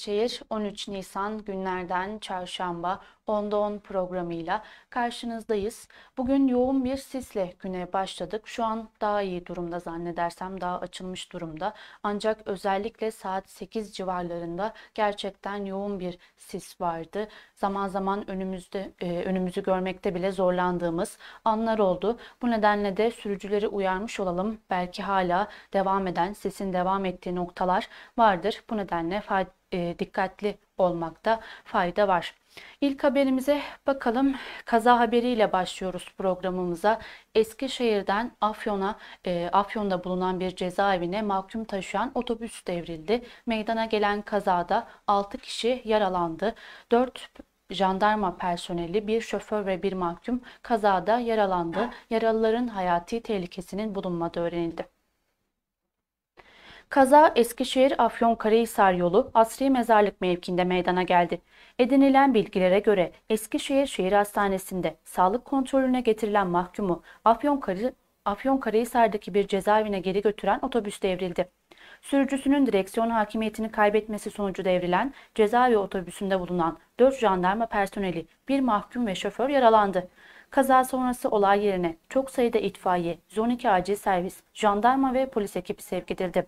Kırşehir 13 Nisan günlerden çarşamba Onda 10 programıyla karşınızdayız. Bugün yoğun bir sisle güne başladık. Şu an daha iyi durumda zannedersem daha açılmış durumda. Ancak özellikle saat 8 civarlarında gerçekten yoğun bir sis vardı. Zaman zaman önümüzde e, önümüzü görmekte bile zorlandığımız anlar oldu. Bu nedenle de sürücüleri uyarmış olalım. Belki hala devam eden sisin devam ettiği noktalar vardır. Bu nedenle e, dikkatli olmakta fayda var. İlk haberimize bakalım kaza haberiyle başlıyoruz programımıza. Eskişehir'den Afyon'a, e, Afyon'da bulunan bir cezaevine mahkum taşıyan otobüs devrildi. Meydana gelen kazada 6 kişi yaralandı. 4 jandarma personeli, bir şoför ve bir mahkum kazada yaralandı. Yaralıların hayati tehlikesinin bulunmadığı öğrenildi. Kaza Eskişehir Afyonkarahisar yolu Asri Mezarlık mevkinde meydana geldi. Edinilen bilgilere göre Eskişehir Şehir Hastanesi'nde sağlık kontrolüne getirilen mahkumu Afyonkarahisar Afyonkarahisar'daki bir cezaevine geri götüren otobüs devrildi. Sürücüsünün direksiyon hakimiyetini kaybetmesi sonucu devrilen cezaevi otobüsünde bulunan 4 jandarma personeli, bir mahkum ve şoför yaralandı. Kaza sonrası olay yerine çok sayıda itfaiye, 112 acil servis, jandarma ve polis ekibi sevk edildi.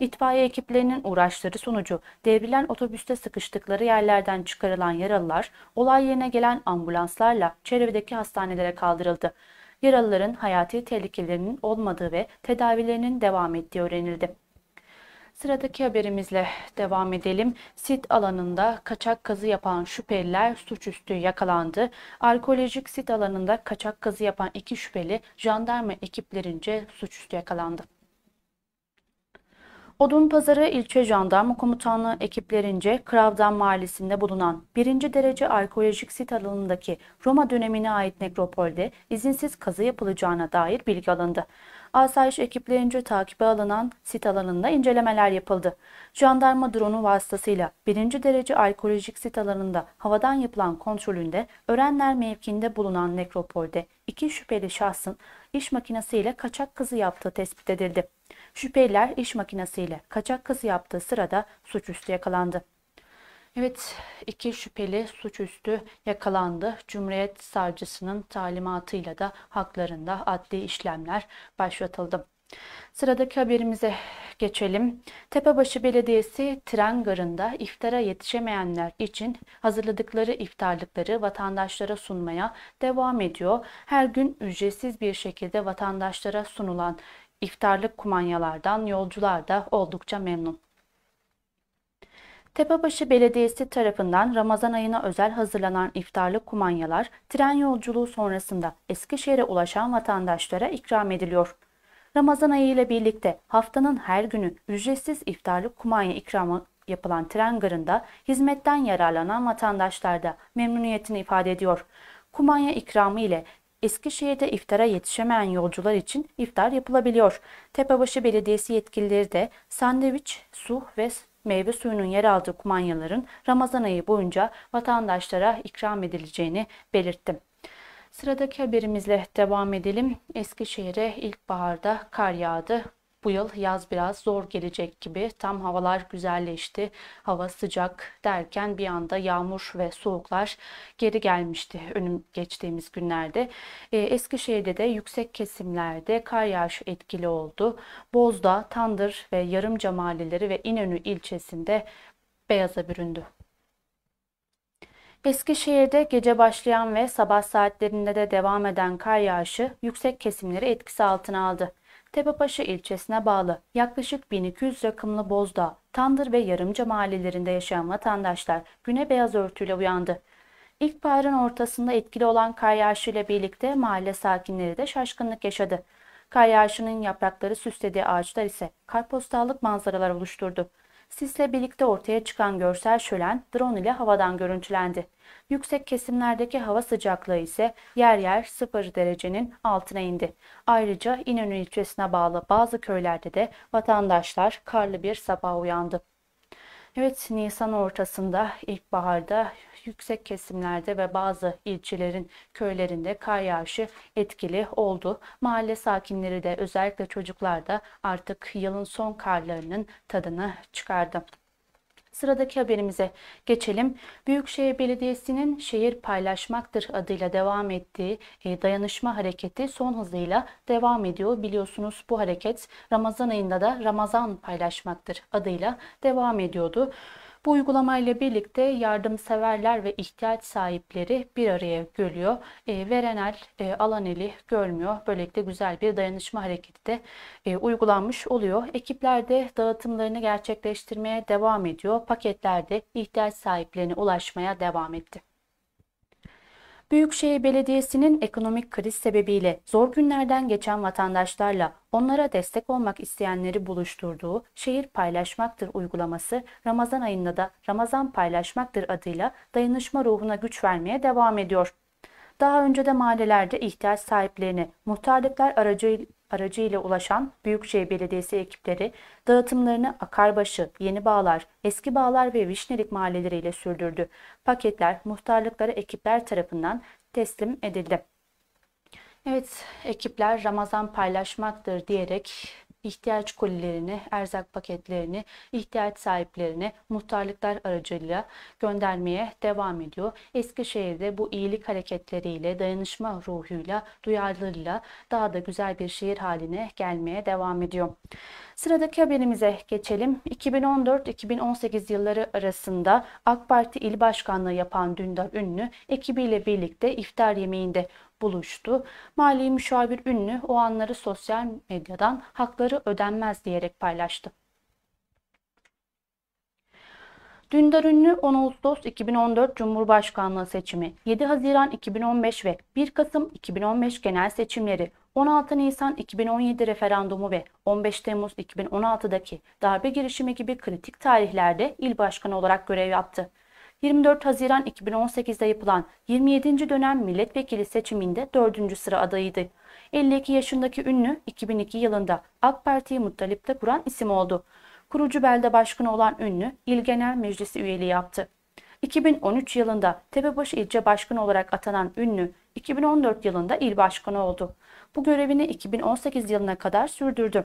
İtfaiye ekiplerinin uğraşları sonucu devrilen otobüste sıkıştıkları yerlerden çıkarılan yaralılar olay yerine gelen ambulanslarla çevredeki hastanelere kaldırıldı. Yaralıların hayati tehlikelerinin olmadığı ve tedavilerinin devam ettiği öğrenildi. Sıradaki haberimizle devam edelim. Sit alanında kaçak kazı yapan şüpheliler suçüstü yakalandı. Arkeolojik sit alanında kaçak kazı yapan iki şüpheli jandarma ekiplerince suçüstü yakalandı. Odunpazarı İlçe Jandarma Komutanlığı ekiplerince Kravdan Mahallesi'nde bulunan 1. derece arkeolojik sit alanındaki Roma dönemine ait nekropolde izinsiz kazı yapılacağına dair bilgi alındı asayiş ekiplerince takibe alınan sit alanında incelemeler yapıldı. Jandarma dronu vasıtasıyla birinci derece arkeolojik sit alanında havadan yapılan kontrolünde Örenler mevkiinde bulunan nekropolde iki şüpheli şahsın iş makinesiyle kaçak kızı yaptığı tespit edildi. Şüpheliler iş makinesiyle kaçak kızı yaptığı sırada suçüstü yakalandı. Evet, iki şüpheli suçüstü yakalandı. Cumhuriyet Savcısının talimatıyla da haklarında adli işlemler başlatıldı. Sıradaki haberimize geçelim. Tepebaşı Belediyesi tren garında iftara yetişemeyenler için hazırladıkları iftarlıkları vatandaşlara sunmaya devam ediyor. Her gün ücretsiz bir şekilde vatandaşlara sunulan iftarlık kumanyalardan yolcular da oldukça memnun. Tepebaşı Belediyesi tarafından Ramazan ayına özel hazırlanan iftarlık kumanyalar tren yolculuğu sonrasında Eskişehir'e ulaşan vatandaşlara ikram ediliyor. Ramazan ayı ile birlikte haftanın her günü ücretsiz iftarlık kumanya ikramı yapılan tren garında hizmetten yararlanan vatandaşlar da memnuniyetini ifade ediyor. Kumanya ikramı ile Eskişehir'de iftara yetişemeyen yolcular için iftar yapılabiliyor. Tepebaşı Belediyesi yetkilileri de sandviç, su ve meyve suyunun yer aldığı kumanyaların Ramazan ayı boyunca vatandaşlara ikram edileceğini belirtti. Sıradaki haberimizle devam edelim. Eskişehir'e ilkbaharda kar yağdı. Bu yıl yaz biraz zor gelecek gibi tam havalar güzelleşti. Hava sıcak derken bir anda yağmur ve soğuklar geri gelmişti önüm geçtiğimiz günlerde. E, Eskişehir'de de yüksek kesimlerde kar yağışı etkili oldu. Bozda, Tandır ve Yarımca mahalleleri ve İnönü ilçesinde beyaza büründü. Eskişehir'de gece başlayan ve sabah saatlerinde de devam eden kar yağışı yüksek kesimleri etkisi altına aldı. Tepepaşa ilçesine bağlı yaklaşık 1200 rakımlı Bozdağ, Tandır ve Yarımca mahallelerinde yaşayan vatandaşlar güne beyaz örtüyle uyandı. İlkbaharın ortasında etkili olan kar yağışıyla birlikte mahalle sakinleri de şaşkınlık yaşadı. Kar yağışının yaprakları süslediği ağaçlar ise kartpostallık manzaralar oluşturdu. Sisle birlikte ortaya çıkan görsel şölen drone ile havadan görüntülendi. Yüksek kesimlerdeki hava sıcaklığı ise yer yer 0 derecenin altına indi. Ayrıca İnönü ilçesine bağlı bazı köylerde de vatandaşlar karlı bir sabah uyandı. Evet Nisan ortasında ilkbaharda yüksek kesimlerde ve bazı ilçelerin köylerinde kar yağışı etkili oldu. Mahalle sakinleri de özellikle çocuklar da artık yılın son karlarının tadını çıkardı. Sıradaki haberimize geçelim. Büyükşehir Belediyesi'nin Şehir Paylaşmaktır adıyla devam ettiği e, dayanışma hareketi son hızıyla devam ediyor. Biliyorsunuz bu hareket Ramazan ayında da Ramazan Paylaşmaktır adıyla devam ediyordu. Bu uygulamayla birlikte yardımseverler ve ihtiyaç sahipleri bir araya geliyor. E, verenel e, alan eli görmüyor. Böylelikle güzel bir dayanışma hareketi de e, uygulanmış oluyor. Ekipler de dağıtımlarını gerçekleştirmeye devam ediyor. Paketlerde ihtiyaç sahiplerine ulaşmaya devam etti. Büyükşehir Belediyesi'nin ekonomik kriz sebebiyle zor günlerden geçen vatandaşlarla onlara destek olmak isteyenleri buluşturduğu Şehir Paylaşmaktır uygulaması Ramazan ayında da Ramazan Paylaşmaktır adıyla dayanışma ruhuna güç vermeye devam ediyor. Daha önce de mahallelerde ihtiyaç sahiplerini muhtarlıklar aracılığıyla aracıyla ulaşan Büyükşehir Belediyesi ekipleri dağıtımlarını Akarbaşı, Yeni Bağlar, Eski Bağlar ve Vişnelik mahalleleriyle sürdürdü. Paketler muhtarlıklara ekipler tarafından teslim edildi. Evet, ekipler Ramazan paylaşmaktır diyerek ihtiyaç kolilerini, erzak paketlerini ihtiyaç sahiplerine muhtarlıklar aracılığıyla göndermeye devam ediyor. Eskişehir'de bu iyilik hareketleriyle, dayanışma ruhuyla, duyarlılığıyla daha da güzel bir şehir haline gelmeye devam ediyor. Sıradaki haberimize geçelim. 2014-2018 yılları arasında AK Parti il başkanlığı yapan Dündar Ünlü ekibiyle birlikte iftar yemeğinde buluştu. Mali müşavir ünlü o anları sosyal medyadan hakları ödenmez diyerek paylaştı. Dündar Ünlü 10 Ağustos 2014 Cumhurbaşkanlığı seçimi, 7 Haziran 2015 ve 1 Kasım 2015 genel seçimleri, 16 Nisan 2017 referandumu ve 15 Temmuz 2016'daki darbe girişimi gibi kritik tarihlerde il başkanı olarak görev yaptı. 24 Haziran 2018'de yapılan 27. dönem milletvekili seçiminde 4. sıra adayıydı. 52 yaşındaki ünlü 2002 yılında AK Parti'yi Muttalip'te kuran isim oldu. Kurucu belde başkanı olan ünlü İl Genel Meclisi üyeliği yaptı. 2013 yılında Tepebaşı ilçe başkanı olarak atanan ünlü 2014 yılında il başkanı oldu. Bu görevini 2018 yılına kadar sürdürdü.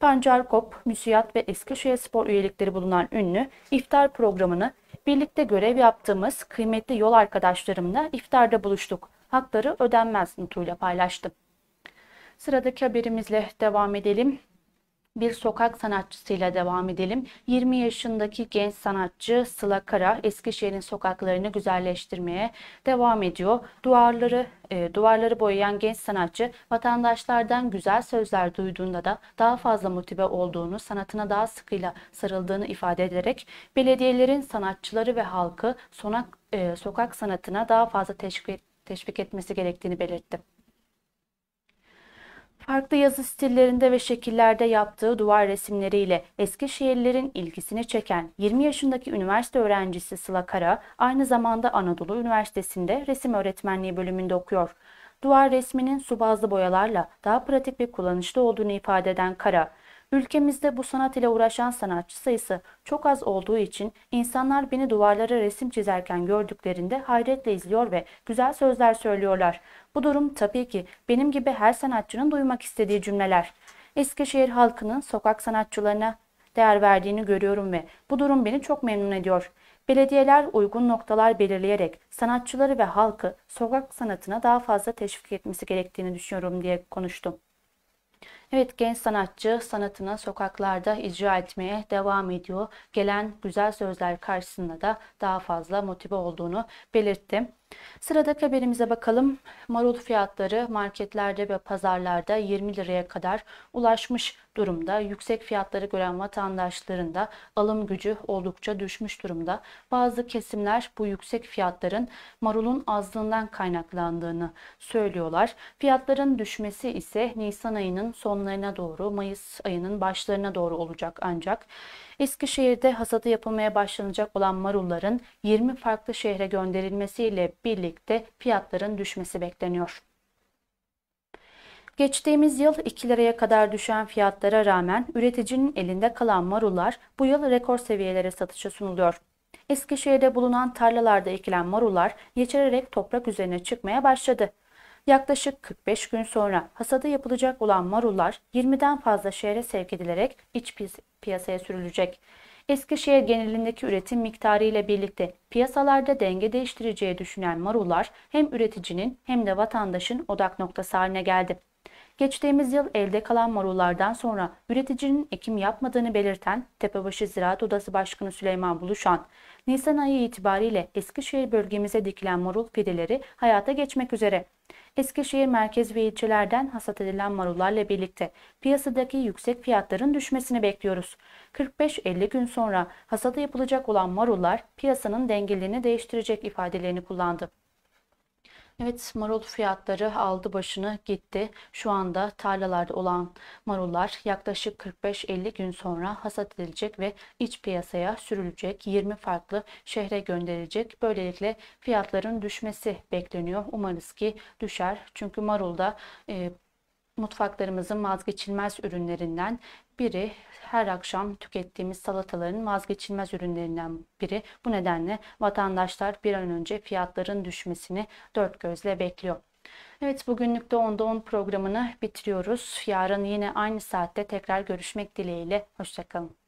Pancar Kop, Müsiyat ve Eskişehir Spor üyelikleri bulunan ünlü iftar programını Birlikte görev yaptığımız kıymetli yol arkadaşlarımla iftarda buluştuk. Hakları ödenmez notuyla paylaştım. Sıradaki haberimizle devam edelim bir sokak sanatçısıyla devam edelim. 20 yaşındaki genç sanatçı Sıla Kara Eskişehir'in sokaklarını güzelleştirmeye devam ediyor. Duvarları e, duvarları boyayan genç sanatçı vatandaşlardan güzel sözler duyduğunda da daha fazla motive olduğunu, sanatına daha sıkıyla sarıldığını ifade ederek belediyelerin sanatçıları ve halkı sonak, e, sokak sanatına daha fazla teşvik, teşvik etmesi gerektiğini belirtti. Farklı yazı stillerinde ve şekillerde yaptığı duvar resimleriyle eski şiirlerin ilgisini çeken 20 yaşındaki üniversite öğrencisi Sıla Kara aynı zamanda Anadolu Üniversitesi'nde resim öğretmenliği bölümünde okuyor. Duvar resminin su bazlı boyalarla daha pratik ve kullanışlı olduğunu ifade eden Kara, Ülkemizde bu sanat ile uğraşan sanatçı sayısı çok az olduğu için insanlar beni duvarlara resim çizerken gördüklerinde hayretle izliyor ve güzel sözler söylüyorlar. Bu durum tabii ki benim gibi her sanatçının duymak istediği cümleler. Eskişehir halkının sokak sanatçılarına değer verdiğini görüyorum ve bu durum beni çok memnun ediyor. Belediyeler uygun noktalar belirleyerek sanatçıları ve halkı sokak sanatına daha fazla teşvik etmesi gerektiğini düşünüyorum diye konuştum. Evet genç sanatçı sanatını sokaklarda icra etmeye devam ediyor. Gelen güzel sözler karşısında da daha fazla motive olduğunu belirtti. Sıradaki haberimize bakalım. Marul fiyatları marketlerde ve pazarlarda 20 liraya kadar ulaşmış durumda. Yüksek fiyatları gören vatandaşların da alım gücü oldukça düşmüş durumda. Bazı kesimler bu yüksek fiyatların marulun azlığından kaynaklandığını söylüyorlar. Fiyatların düşmesi ise Nisan ayının son sonlarına doğru, Mayıs ayının başlarına doğru olacak ancak Eskişehir'de hasadı yapılmaya başlanacak olan marulların 20 farklı şehre gönderilmesiyle birlikte fiyatların düşmesi bekleniyor. Geçtiğimiz yıl 2 liraya kadar düşen fiyatlara rağmen üreticinin elinde kalan marullar bu yıl rekor seviyelere satışa sunuluyor. Eskişehir'de bulunan tarlalarda ekilen marullar yeşererek toprak üzerine çıkmaya başladı. Yaklaşık 45 gün sonra hasada yapılacak olan marullar 20'den fazla şehre sevk edilerek iç piyasaya sürülecek. Eskişehir genelindeki üretim miktarı ile birlikte piyasalarda denge değiştireceği düşünen marullar hem üreticinin hem de vatandaşın odak noktası haline geldi. Geçtiğimiz yıl elde kalan marullardan sonra üreticinin ekim yapmadığını belirten Tepebaşı Ziraat Odası Başkanı Süleyman Buluşan, Nisan ayı itibariyle Eskişehir bölgemize dikilen marul fideleri hayata geçmek üzere Eskişehir merkez ve ilçelerden hasat edilen marullarla birlikte piyasadaki yüksek fiyatların düşmesini bekliyoruz. 45-50 gün sonra hasada yapılacak olan marullar piyasanın dengeliğini değiştirecek ifadelerini kullandı. Evet marul fiyatları aldı başını gitti. Şu anda tarlalarda olan marullar yaklaşık 45-50 gün sonra hasat edilecek ve iç piyasaya sürülecek. 20 farklı şehre gönderilecek. Böylelikle fiyatların düşmesi bekleniyor. Umarız ki düşer. Çünkü marulda e, mutfaklarımızın vazgeçilmez ürünlerinden biri her akşam tükettiğimiz salataların vazgeçilmez ürünlerinden biri. Bu nedenle vatandaşlar bir an önce fiyatların düşmesini dört gözle bekliyor. Evet bugünlük de 10'da 10 programını bitiriyoruz. Yarın yine aynı saatte tekrar görüşmek dileğiyle. Hoşçakalın.